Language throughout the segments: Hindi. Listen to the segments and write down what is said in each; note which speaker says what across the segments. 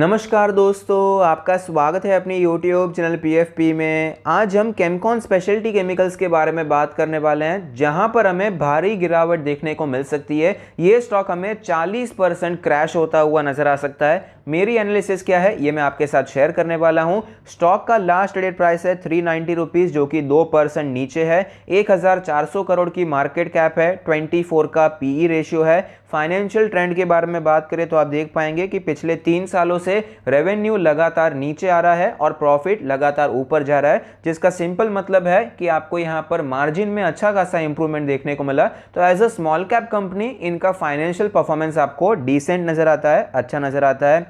Speaker 1: नमस्कार दोस्तों आपका स्वागत है अपने यूट्यूब चैनल PFP में आज हम केमकॉन स्पेशलिटी केमिकल्स के बारे में बात करने वाले हैं जहां पर हमें भारी गिरावट देखने को मिल सकती है ये स्टॉक हमें 40 परसेंट क्रैश होता हुआ नज़र आ सकता है मेरी एनालिसिस क्या है ये मैं आपके साथ शेयर करने वाला हूँ स्टॉक का लास्ट डेट प्राइस है थ्री नाइन्टी रुपीज़ जो कि दो परसेंट नीचे है एक हज़ार चार सौ करोड़ की मार्केट कैप है ट्वेंटी फोर का पीई रेशियो e है फाइनेंशियल ट्रेंड के बारे में बात करें तो आप देख पाएंगे कि पिछले तीन सालों से रेवेन्यू लगातार नीचे आ रहा है और प्रॉफिट लगातार ऊपर जा रहा है जिसका सिंपल मतलब है कि आपको यहाँ पर मार्जिन में अच्छा खासा इंप्रूवमेंट देखने को मिला तो as a small cap company इनका फाइनेंशियल परफॉर्मेंस आपको डिसेंट नज़र आता है अच्छा नज़र आता है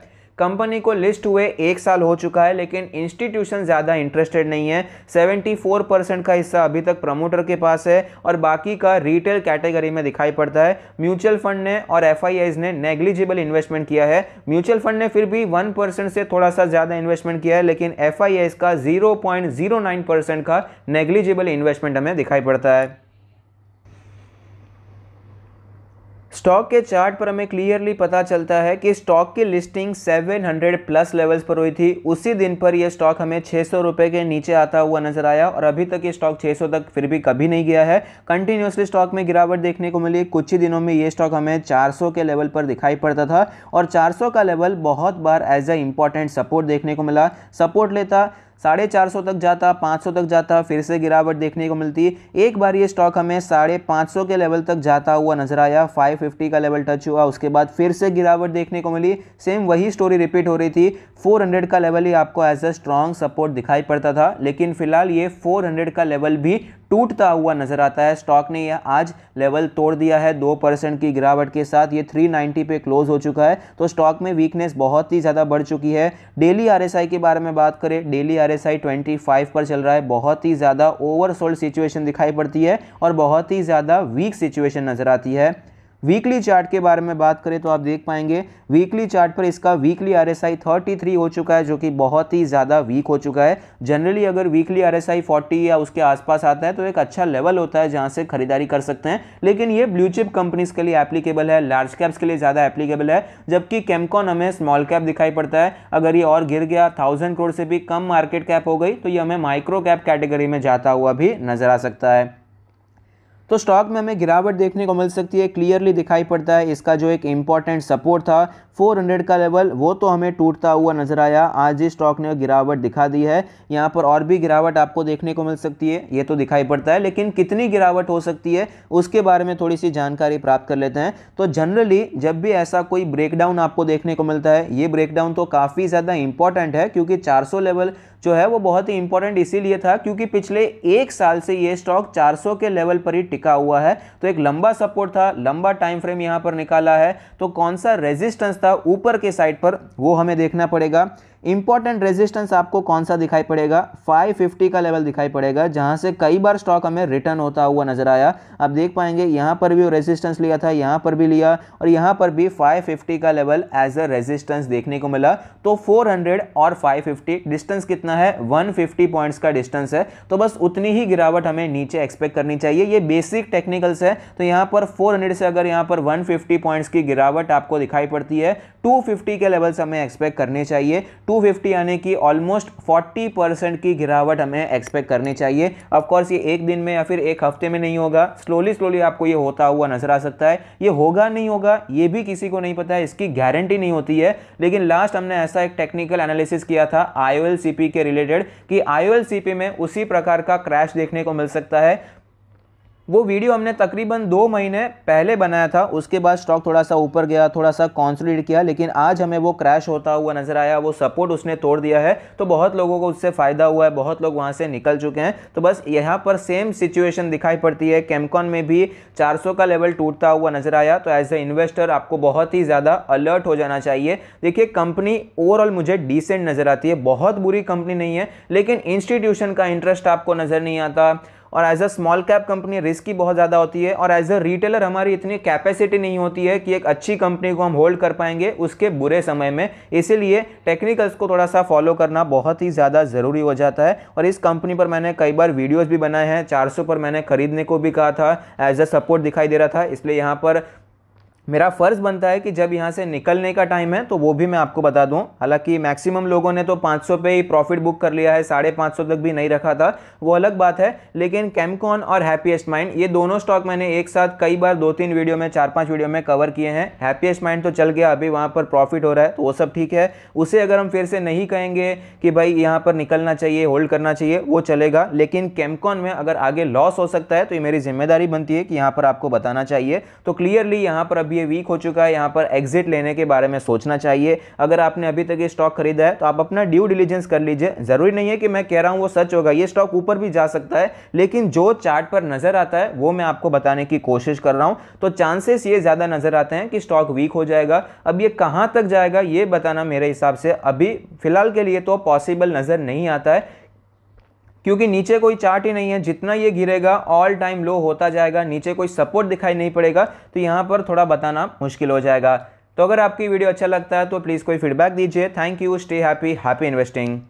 Speaker 1: कंपनी को लिस्ट हुए एक साल हो चुका है लेकिन इंस्टीट्यूशन ज़्यादा इंटरेस्टेड नहीं है 74 परसेंट का हिस्सा अभी तक प्रमोटर के पास है और बाकी का रिटेल कैटेगरी में दिखाई पड़ता है म्यूचुअल फंड ने और एफ ने नेग्लिजिबल इन्वेस्टमेंट किया है म्यूचुअल फंड ने फिर भी वन से थोड़ा सा ज़्यादा इन्वेस्टमेंट किया है लेकिन एफ का जीरो का नेग्लिजिबल इन्वेस्टमेंट हमें दिखाई पड़ता है स्टॉक के चार्ट पर हमें क्लियरली पता चलता है कि स्टॉक की लिस्टिंग 700 प्लस लेवल्स पर हुई थी उसी दिन पर यह स्टॉक हमें छः सौ के नीचे आता हुआ नजर आया और अभी तक ये स्टॉक 600 तक फिर भी कभी नहीं गया है कंटिन्यूसली स्टॉक में गिरावट देखने को मिली कुछ ही दिनों में ये स्टॉक हमें 400 के लेवल पर दिखाई पड़ता था और चार का लेवल बहुत बार एज अ इम्पॉर्टेंट सपोर्ट देखने को मिला सपोर्ट लेता साढ़े चार सौ तक जाता पाँच सौ तक जाता फिर से गिरावट देखने को मिलती एक बार ये स्टॉक हमें साढ़े पाँच सौ के लेवल तक जाता हुआ नजर आया फाइव फिफ्टी का लेवल टच हुआ उसके बाद फिर से गिरावट देखने को मिली सेम वही स्टोरी रिपीट हो रही थी फोर हंड्रेड का लेवल ही आपको एज अ स्ट्रॉन्ग सपोर्ट दिखाई पड़ता था लेकिन फिलहाल ये फोर हंड्रेड का लेवल भी टूटता हुआ नजर आता है स्टॉक ने यह आज लेवल तोड़ दिया है दो परसेंट की गिरावट के साथ ये 390 पे क्लोज हो चुका है तो स्टॉक में वीकनेस बहुत ही ज़्यादा बढ़ चुकी है डेली आरएसआई के बारे में बात करें daily R R S I twenty five पर चल रहा है बहुत ही ज़्यादा ओवरसोल्ड सिचुएशन दिखाई पड़ती है और बहुत ही ज़्यादा वीक सिचुएशन नज़र आती है वीकली चार्ट के बारे में बात करें तो आप देख पाएंगे वीकली चार्ट पर इसका वीकली आरएसआई 33 हो चुका है जो कि बहुत ही ज़्यादा वीक हो चुका है जनरली अगर वीकली आरएसआई 40 या उसके आसपास आता है तो एक अच्छा लेवल होता है जहाँ से खरीदारी कर सकते हैं लेकिन ये ब्लू चिप कंपनीज के लिए एप्लीकेबल है लार्ज कैप्स के लिए ज़्यादा एप्लीकेबल है जबकि कैमकॉन हमें स्मॉल कैप दिखाई पड़ता है अगर ये और गिर गया थाउजेंड करोड़ से भी कम मार्केट कैप हो गई तो ये हमें माइक्रो कैप कैटेगरी में जाता हुआ भी नजर आ सकता है तो स्टॉक में हमें गिरावट देखने को मिल सकती है क्लियरली दिखाई पड़ता है इसका जो एक इम्पॉर्टेंट सपोर्ट था 400 का लेवल वो तो हमें टूटता हुआ नजर आया आज ही स्टॉक ने गिरावट दिखा दी है यहाँ पर और भी गिरावट आपको देखने को मिल सकती है ये तो दिखाई पड़ता है लेकिन कितनी गिरावट हो सकती है उसके बारे में थोड़ी सी जानकारी प्राप्त कर लेते हैं तो जनरली जब भी ऐसा कोई ब्रेकडाउन आपको देखने को मिलता है ये ब्रेकडाउन तो काफ़ी ज़्यादा इंपॉर्टेंट है क्योंकि चार लेवल जो है वो बहुत ही इंपॉर्टेंट इसीलिए था क्योंकि पिछले एक साल से ये स्टॉक 400 के लेवल पर ही टिका हुआ है तो एक लंबा सपोर्ट था लंबा टाइम फ्रेम यहाँ पर निकाला है तो कौन सा रेजिस्टेंस था ऊपर के साइड पर वो हमें देखना पड़ेगा इंपॉर्टेंट रेजिस्टेंस आपको कौन सा दिखाई पड़ेगा 550 का लेवल दिखाई पड़ेगा जहां से कई बार स्टॉक हमें रिटर्न होता हुआ नजर आया आप देख पाएंगे यहां पर भी रेजिस्टेंस लिया था यहां पर भी लिया और यहां पर भी 550 का लेवल एज अ रेजिस्टेंस देखने को मिला तो 400 और 550 डिस्टेंस कितना है 150 पॉइंट्स का डिस्टेंस है तो बस उतनी ही गिरावट हमें नीचे एक्सपेक्ट करनी चाहिए ये बेसिक टेक्निकल्स है तो यहाँ पर फोर से अगर यहाँ पर वन पॉइंट्स की गिरावट आपको दिखाई पड़ती है टू के लेवल्स हमें एक्सपेक्ट करने चाहिए 250 यानी कि ऑलमोस्ट 40 परसेंट की गिरावट हमें एक्सपेक्ट करनी चाहिए ऑफकोर्स ये एक दिन में या फिर एक हफ्ते में नहीं होगा स्लोली स्लोली आपको ये होता हुआ नजर आ सकता है ये होगा नहीं होगा ये भी किसी को नहीं पता है इसकी गारंटी नहीं होती है लेकिन लास्ट हमने ऐसा एक टेक्निकल एनालिसिस किया था आई के रिलेटेड कि आई में उसी प्रकार का क्रैश देखने को मिल सकता है वो वीडियो हमने तकरीबन दो महीने पहले बनाया था उसके बाद स्टॉक थोड़ा सा ऊपर गया थोड़ा सा कॉन्सोलिडेट किया लेकिन आज हमें वो क्रैश होता हुआ नज़र आया वो सपोर्ट उसने तोड़ दिया है तो बहुत लोगों को उससे फ़ायदा हुआ है बहुत लोग वहाँ से निकल चुके हैं तो बस यहाँ पर सेम सिचुएशन दिखाई पड़ती है कैमकॉन में भी चार का लेवल टूटता हुआ नज़र आया तो एज ए इन्वेस्टर आपको बहुत ही ज़्यादा अलर्ट हो जाना चाहिए देखिए कंपनी ओवरऑल मुझे डिसेंट नज़र आती है बहुत बुरी कंपनी नहीं है लेकिन इंस्टीट्यूशन का इंटरेस्ट आपको नज़र नहीं आता और as a small cap company risk ही बहुत ज़्यादा होती है और एज अ रिटेलर हमारी इतनी कैपेसिटी नहीं होती है कि एक अच्छी कंपनी को हम होल्ड कर पाएंगे उसके बुरे समय में इसीलिए टेक्निकल्स को थोड़ा सा फॉलो करना बहुत ही ज़्यादा ज़रूरी हो जाता है और इस कंपनी पर मैंने कई बार वीडियोज़ भी बनाए हैं चार पर मैंने खरीदने को भी कहा था एज अ सपोर्ट दिखाई दे रहा था इसलिए यहाँ पर मेरा फ़र्ज़ बनता है कि जब यहाँ से निकलने का टाइम है तो वो भी मैं आपको बता दूँ हालांकि मैक्सिमम लोगों ने तो 500 पे ही प्रॉफिट बुक कर लिया है साढ़े पाँच तक भी नहीं रखा था वो अलग बात है लेकिन कैमकॉन और हैप्पीएस्ट माइंड ये दोनों स्टॉक मैंने एक साथ कई बार दो तीन वीडियो में चार पाँच वीडियो में कवर किए हैं हैप्पीएस्ट माइंड तो चल गया अभी वहाँ पर प्रॉफिट हो रहा है तो वो सब ठीक है उसे अगर हम फिर से नहीं कहेंगे कि भाई यहाँ पर निकलना चाहिए होल्ड करना चाहिए वो चलेगा लेकिन कैमकॉन में अगर आगे लॉस हो सकता है तो ये मेरी जिम्मेदारी बनती है कि यहाँ पर आपको बताना चाहिए तो क्लियरली यहाँ पर अभी ये वीक हो चुका है यहाँ पर एग्जिट लेने के बारे में सोचना चाहिए अगर आपने अभी तक ये स्टॉक खरीदा है तो आप अपना ड्यू डिलीजेंस कर लीजिए ज़रूरी नहीं है कि मैं कह रहा हूँ वो सच होगा ये स्टॉक ऊपर भी जा सकता है लेकिन जो चार्ट पर नज़र आता है वो मैं आपको बताने की कोशिश कर रहा हूँ तो चांसेस ये ज़्यादा नज़र आते हैं कि स्टॉक वीक हो जाएगा अब ये कहाँ तक जाएगा ये बताना मेरे हिसाब से अभी फिलहाल के लिए तो पॉसिबल नज़र नहीं आता है क्योंकि नीचे कोई चार्ट ही नहीं है जितना ये गिरेगा ऑल टाइम लो होता जाएगा नीचे कोई सपोर्ट दिखाई नहीं पड़ेगा तो यहाँ पर थोड़ा बताना मुश्किल हो जाएगा तो अगर आपकी वीडियो अच्छा लगता है तो प्लीज़ कोई फीडबैक दीजिए thank you stay happy happy investing